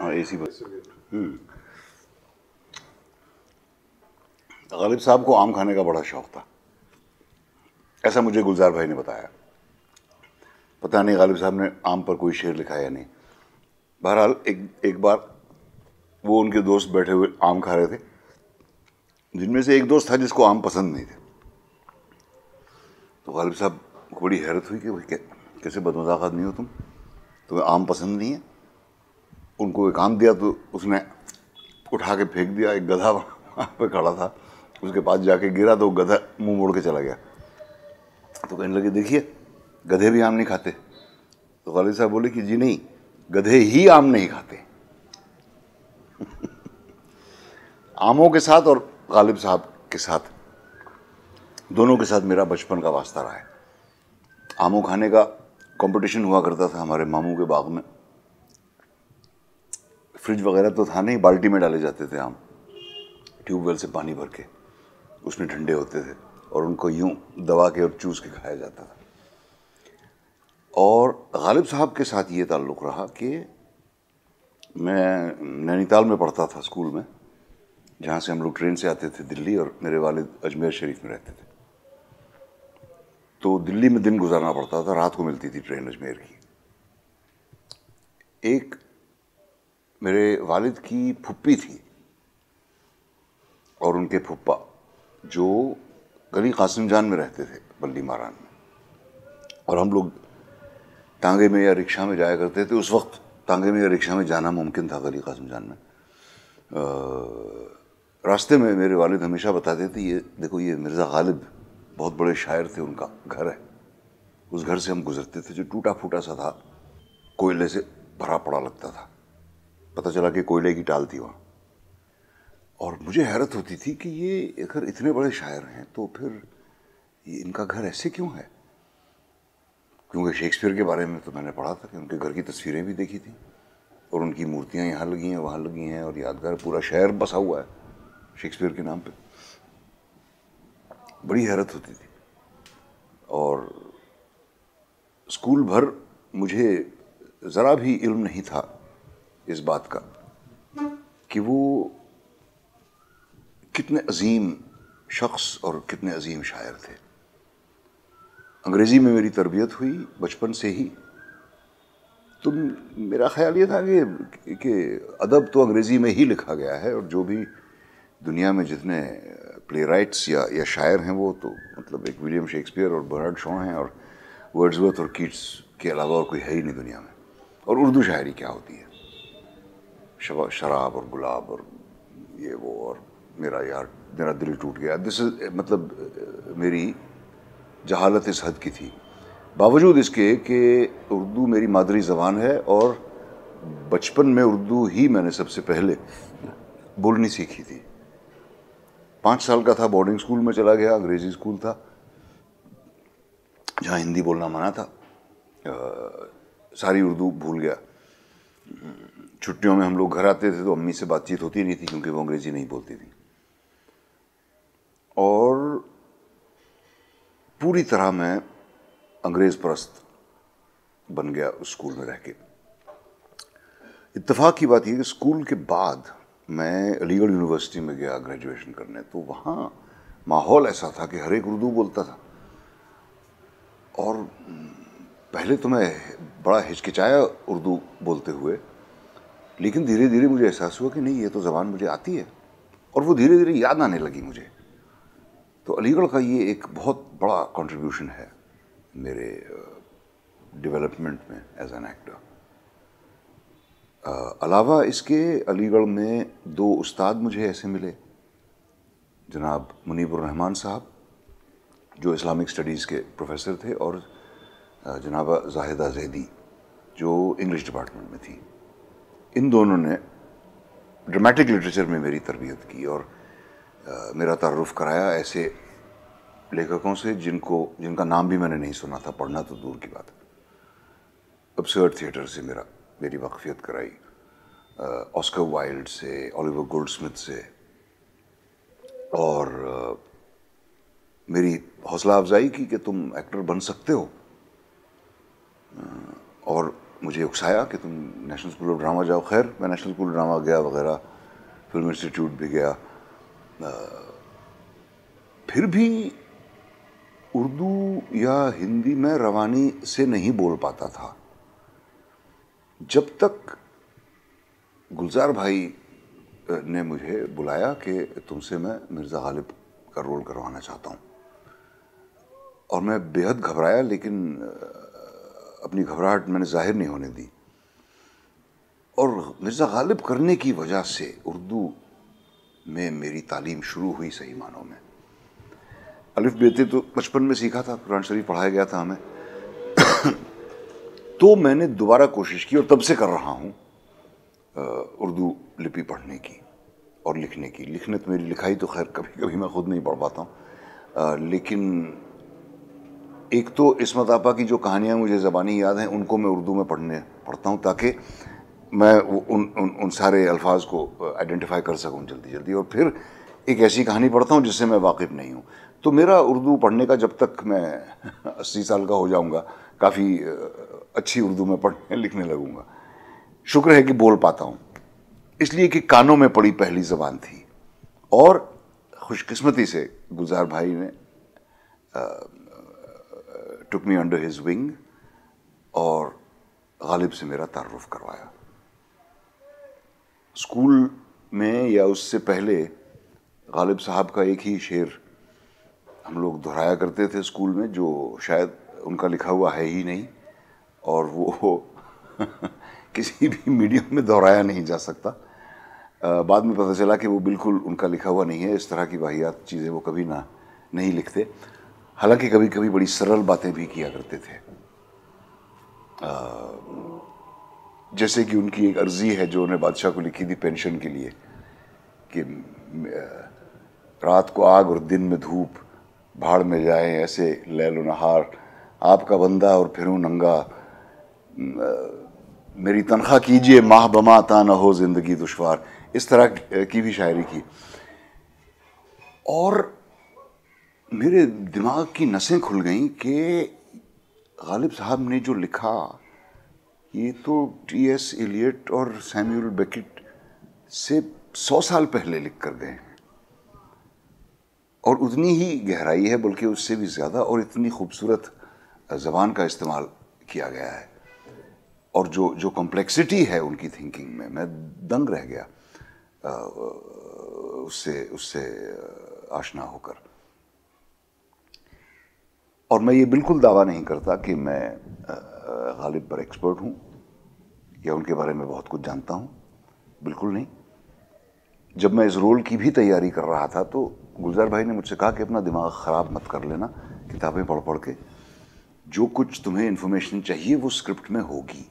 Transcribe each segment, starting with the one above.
हाँ ए सी बस गालिब साहब को आम खाने का बड़ा शौक़ था ऐसा मुझे गुलजार भाई ने बताया पता नहीं गालिब साहब ने आम पर कोई शेर लिखा या नहीं बहरहाल एक एक बार वो उनके दोस्त बैठे हुए आम खा रहे थे जिनमें से एक दोस्त था जिसको आम पसंद नहीं थे तो गालिब साहब को बड़ी हैरत हुई कि भाई कैसे बदमजाक आदमी हो तुम तुम्हें आम पसंद नहीं है उनको एक काम दिया तो उसने उठा के फेंक दिया एक गधा वहाँ पर खड़ा था उसके पास जाके गिरा तो गधा मुंह मोड़ के चला गया तो कहने लगे देखिए गधे भी आम नहीं खाते तो खालिद साहब बोले कि जी नहीं गधे ही आम नहीं खाते आमों के साथ और गालिब साहब के साथ दोनों के साथ मेरा बचपन का वास्ता रहा है आमों खाने का कंपटीशन हुआ करता था हमारे मामू के बाग में फ्रिज वगैरह तो था नहीं बाल्टी में डाले जाते थे हम ट्यूबवेल से पानी भर के उसमें ठंडे होते थे और उनको यूं दबा के और चूस के खाया जाता था और गालिब साहब के साथ ये ताल्लुक़ रहा कि मैं नैनीताल में पढ़ता था स्कूल में जहाँ से हम लोग ट्रेन से आते थे दिल्ली और मेरे वालिद अजमेर शरीफ में रहते थे तो दिल्ली में दिन गुजारना पड़ता था रात को मिलती थी ट्रेन अजमेर की एक मेरे वालिद की फुप्पी थी और उनके फुप्पा जो गली कासिम जान में रहते थे बल्ली मारान में और हम लोग टांगे में या रिक्शा में जाया करते थे उस वक्त टांगे में या रिक्शा में जाना मुमकिन था गली कासिम जान में आ, रास्ते में मेरे वालिद हमेशा बताते थे ये देखो ये मिर्ज़ा गालिब बहुत बड़े शायर थे उनका घर है उस घर से हम गुज़रते थे जो टूटा फूटा सा था कोयले से भरा पड़ा लगता था पता चला कि कोयले की टाल थी वहाँ और मुझे हैरत होती थी कि ये अगर इतने बड़े शायर हैं तो फिर ये इनका घर ऐसे क्यों है क्योंकि शेक्सपियर के बारे में तो मैंने पढ़ा था कि उनके घर की तस्वीरें भी देखी थी और उनकी मूर्तियाँ यहाँ लगी हैं वहाँ लगी हैं और यादगार पूरा शहर बसा हुआ है शेक्सपियर के नाम पे बड़ी हैरत होती थी और स्कूल भर मुझे ज़रा भी इल्म नहीं था इस बात का कि वो कितने अजीम शख्स और कितने अजीम शायर थे अंग्रेज़ी में मेरी तरबियत हुई बचपन से ही तो मेरा ख्याल ये था कि कि अदब तो अंग्रेज़ी में ही लिखा गया है और जो भी दुनिया में जितने प्ले राइट्स या या शायर हैं वो तो मतलब एक विलियम शेक्सपियर और बर्ड शो हैं और वर्ड्सवर्थ और कीट्स के अलावा और कोई है ही नहीं दुनिया में और उर्दू शायरी क्या होती है शराब और गुलाब और ये वो और मेरा यार मेरा दिल टूट गया दिस इज मतलब मेरी जहालत इस हद की थी बावजूद इसके कि उर्दू मेरी मादरी ज़बान है और बचपन में उर्दू ही मैंने सबसे पहले बोलनी सीखी थी पाँच साल का था बोर्डिंग स्कूल में चला गया अंग्रेज़ी स्कूल था जहाँ हिंदी बोलना मना था आ, सारी उर्दू भूल गया छुट्टियों में हम लोग घर आते थे तो अम्मी से बातचीत होती नहीं थी क्योंकि वो अंग्रेज़ी नहीं बोलती थी और पूरी तरह मैं अंग्रेज़ परस्त बन गया उस स्कूल में रह के इतफ़ाक़ की बात यह कि स्कूल के बाद मैं अलीगढ़ यूनिवर्सिटी में गया ग्रेजुएशन करने तो वहाँ माहौल ऐसा था कि हर एक उर्दू बोलता था और पहले तो मैं बड़ा हिचकिचाया उर्दू बोलते हुए लेकिन धीरे धीरे मुझे एहसास हुआ कि नहीं ये तो ज़बान मुझे आती है और वो धीरे धीरे याद आने लगी मुझे तो अलीगढ़ का ये एक बहुत बड़ा कंट्रीब्यूशन है मेरे डेवलपमेंट में एज एन एक्टर अलावा इसके अलीगढ़ में दो उस्ताद मुझे ऐसे मिले जनाब मुनीबर रहमान साहब जो इस्लामिक स्टडीज़ के प्रोफेसर थे और जनाब जाहिदा जैदी जो इंग्लिश डिपार्टमेंट में थी इन दोनों ने ड्रामेटिक लिटरेचर में मेरी तरबियत की और आ, मेरा तारफ़ कराया ऐसे लेखकों से जिनको जिनका नाम भी मैंने नहीं सुना था पढ़ना तो दूर की बात है अबसर्ड थिएटर से मेरा मेरी वाकफियत कराई ऑस्कर वाइल्ड से ओलिवर गोल्ड स्मिथ से और आ, मेरी हौसला अफजाई की कि तुम एक्टर बन सकते हो आ, और मुझे उकसाया कि तुम नेशनल स्कूल ऑफ ड्रामा जाओ खैर मैं नेशनल स्कूल ड्रामा गया वगैरह फिल्म इंस्टीट्यूट भी गया फिर भी उर्दू या हिंदी में रवानी से नहीं बोल पाता था जब तक गुलजार भाई ने मुझे बुलाया कि तुमसे मैं मिर्ज़ा गालिब का रोल करवाना चाहता हूँ और मैं बेहद घबराया लेकिन अपनी घबराहट मैंने जाहिर नहीं होने दी और मिर्ज़ा गालिब करने की वजह से उर्दू में मेरी तालीम शुरू हुई सही मानों में अलिफ बेते तो बचपन में सीखा था कुरान शरीफ पढ़ाया गया था हमें तो मैंने दोबारा कोशिश की और तब से कर रहा हूँ उर्दू लिपि पढ़ने की और लिखने की लिखने तो मेरी लिखाई तो खैर कभी कभी मैं ख़ुद नहीं पढ़ पाता हूँ लेकिन एक तो इसमत आपा की जो कहानियाँ मुझे ज़बानी याद हैं उनको मैं उर्दू में पढ़ने पढ़ता हूँ ताकि मैं उन उन, उन सारे अल्फाज को आइडेंटिफाई कर सकूँ जल्दी जल्दी और फिर एक ऐसी कहानी पढ़ता हूँ जिससे मैं वाकिफ़ नहीं हूँ तो मेरा उर्दू पढ़ने का जब तक मैं अस्सी साल का हो जाऊँगा काफ़ी अच्छी उर्दू में पढ़ने लिखने लगूँगा शुक्र है कि बोल पाता हूँ इसलिए कि कानों में पड़ी पहली ज़बान थी और ख़ुशकस्मती से गुलजार भाई ने took me under his wing और गालिब से मेरा तारुफ करवाया स्कूल में या उससे पहले गालिब साहब का एक ही शेर हम लोग दोहराया करते थे स्कूल में जो शायद उनका लिखा हुआ है ही नहीं और वो किसी भी मीडियम में दोहराया नहीं जा सकता आ, बाद में पता चला कि वो बिल्कुल उनका लिखा हुआ नहीं है इस तरह की वाहियात चीज़ें वो कभी ना नहीं लिखते हालांकि कभी कभी बड़ी सरल बातें भी किया करते थे जैसे कि उनकी एक अर्जी है जो उन्हें बादशाह को लिखी थी पेंशन के लिए कि रात को आग और दिन में धूप भाड़ में जाए ऐसे लो नहार आपका बंदा और फिर नंगा मेरी तनख्वाह कीजिए माह बमा ता ना हो ज़िंदगी दुशवार इस तरह की भी शायरी की और मेरे दिमाग की नसें खुल गईं कि गालिब साहब ने जो लिखा ये तो टी एस एलियट और सैम्यूल बेकिट से सौ साल पहले लिख कर गए हैं और उतनी ही गहराई है बल्कि उससे भी ज़्यादा और इतनी खूबसूरत ज़बान का इस्तेमाल किया गया है और जो जो कॉम्प्लेक्सिटी है उनकी थिंकिंग में मैं दंग रह गया उससे उससे आशना होकर और मैं ये बिल्कुल दावा नहीं करता कि मैं गालिब पर एक्सपर्ट हूँ या उनके बारे में बहुत कुछ जानता हूँ बिल्कुल नहीं जब मैं इस रोल की भी तैयारी कर रहा था तो गुलजार भाई ने मुझसे कहा कि अपना दिमाग ख़राब मत कर लेना किताबें पढ़ पढ़ के जो कुछ तुम्हें इन्फॉर्मेशन चाहिए वो स्क्रिप्ट में होगी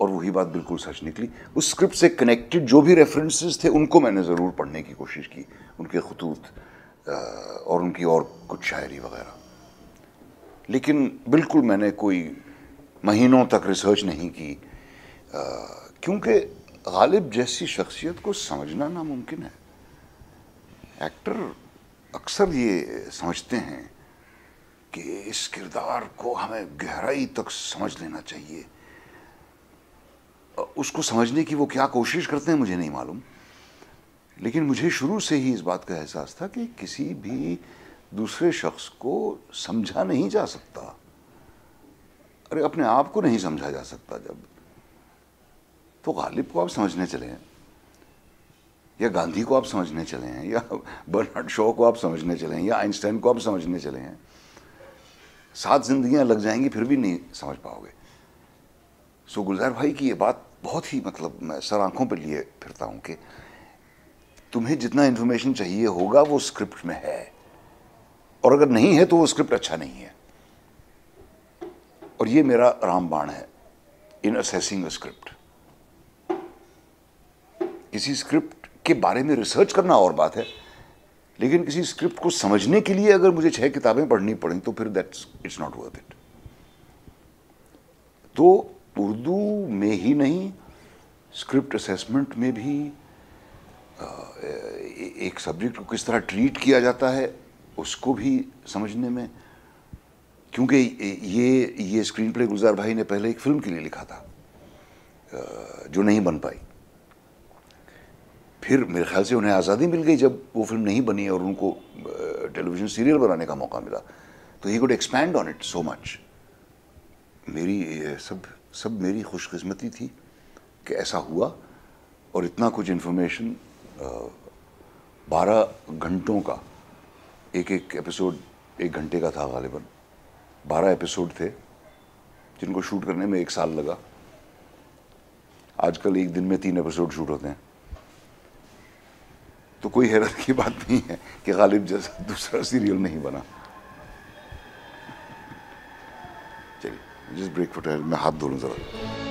और वही बात बिल्कुल सच निकली उस स्क्रिप्ट से कनेक्टेड जो भी रेफरेंसेस थे उनको मैंने ज़रूर पढ़ने की कोशिश की उनके खतूत और उनकी और कुछ शायरी वगैरह लेकिन बिल्कुल मैंने कोई महीनों तक रिसर्च नहीं की क्योंकि गालिब जैसी शख्सियत को समझना नामुमकिन है एक्टर अक्सर ये समझते हैं कि इस किरदार को हमें गहराई तक समझ लेना चाहिए उसको समझने की वो क्या कोशिश करते हैं मुझे नहीं मालूम लेकिन मुझे शुरू से ही इस बात का एहसास था कि किसी भी दूसरे शख्स को समझा नहीं जा सकता अरे अपने आप को नहीं समझा जा सकता जब तो गालिब को आप समझने चले हैं या गांधी को आप समझने चले हैं या बर्नार्ड शॉ को आप समझने चले हैं या आइंस्टाइन को आप समझने चले हैं सात जिंदगियां लग जाएंगी फिर भी नहीं समझ पाओगे सो गुलजार भाई की ये बात बहुत ही मतलब मैं सर आंखों पर लिए फिरता हूँ कि तुम्हें जितना इन्फॉर्मेशन चाहिए होगा वो स्क्रिप्ट में है और अगर नहीं है तो वो स्क्रिप्ट अच्छा नहीं है और ये मेरा रामबाण है इन असेसिंग स्क्रिप्ट किसी स्क्रिप्ट के बारे में रिसर्च करना और बात है लेकिन किसी स्क्रिप्ट को समझने के लिए अगर मुझे छह किताबें पढ़नी पड़ें तो फिर that's it's not worth it तो उर्दू में ही नहीं स्क्रिप्ट असेसमेंट में भी एक सब्जेक्ट को किस तरह ट्रीट किया जाता है उसको भी समझने में क्योंकि ये ये स्क्रीन प्ले गुलजार भाई ने पहले एक फिल्म के लिए लिखा था जो नहीं बन पाई फिर मेरे ख्याल से उन्हें आज़ादी मिल गई जब वो फिल्म नहीं बनी और उनको टेलीविज़न सीरियल बनाने का मौका मिला तो ही could expand on it so much मेरी सब सब मेरी खुशकिस्मती थी कि ऐसा हुआ और इतना कुछ इन्फॉर्मेशन बारह घंटों का एक एक एपिसोड एक घंटे का था गालिबा बारह एपिसोड थे जिनको शूट करने में एक साल लगा आजकल एक दिन में तीन एपिसोड शूट होते हैं तो कोई हैरत की बात नहीं है कि गालिब जैसा दूसरा सीरियल नहीं बना चलिए जिस ब्रेक फुट मैं हाथ धो लूँ ज़रा